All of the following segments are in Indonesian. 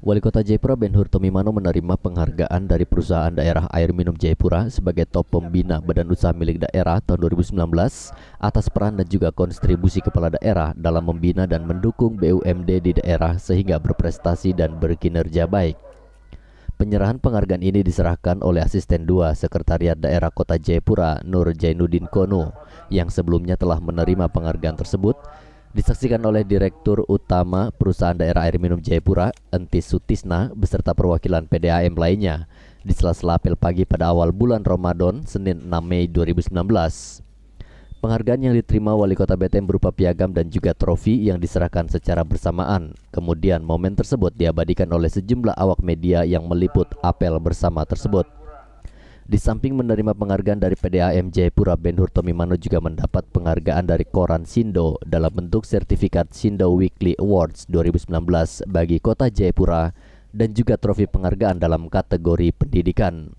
Wali Kota Jayapura Ben Hur Tomimano menerima penghargaan dari perusahaan daerah air minum Jayapura sebagai top pembina badan usaha milik daerah tahun 2019 atas peran dan juga kontribusi kepala daerah dalam membina dan mendukung BUMD di daerah sehingga berprestasi dan berkinerja baik. Penyerahan penghargaan ini diserahkan oleh asisten 2 Sekretariat Daerah Kota Jayapura Nur Jainuddin Kono yang sebelumnya telah menerima penghargaan tersebut disaksikan oleh Direktur Utama Perusahaan Daerah Air Minum Jayapura, Entis Sutisna, beserta perwakilan PDAM lainnya di sela-sela apel pagi pada awal bulan Ramadan, Senin 6 Mei 2019. Penghargaan yang diterima Wali Kota Beteng berupa piagam dan juga trofi yang diserahkan secara bersamaan. Kemudian momen tersebut diabadikan oleh sejumlah awak media yang meliput apel bersama tersebut. Di samping menerima penghargaan dari PDAM Jayapura, Ben Mano juga mendapat penghargaan dari koran Sindo dalam bentuk sertifikat Sindo Weekly Awards 2019 bagi kota Jayapura dan juga trofi penghargaan dalam kategori pendidikan.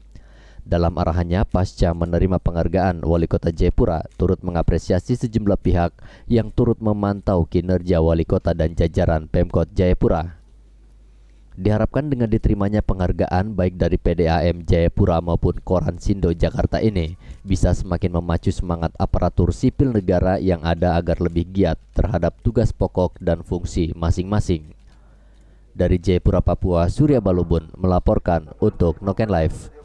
Dalam arahannya, pasca menerima penghargaan, Wali Kota Jayapura turut mengapresiasi sejumlah pihak yang turut memantau kinerja Wali Kota dan jajaran Pemkot Jayapura. Diharapkan dengan diterimanya penghargaan baik dari PDAM Jayapura maupun Koran Sindo Jakarta ini bisa semakin memacu semangat aparatur sipil negara yang ada agar lebih giat terhadap tugas pokok dan fungsi masing-masing. Dari Jayapura Papua, Surya Balubun melaporkan untuk Noken Live.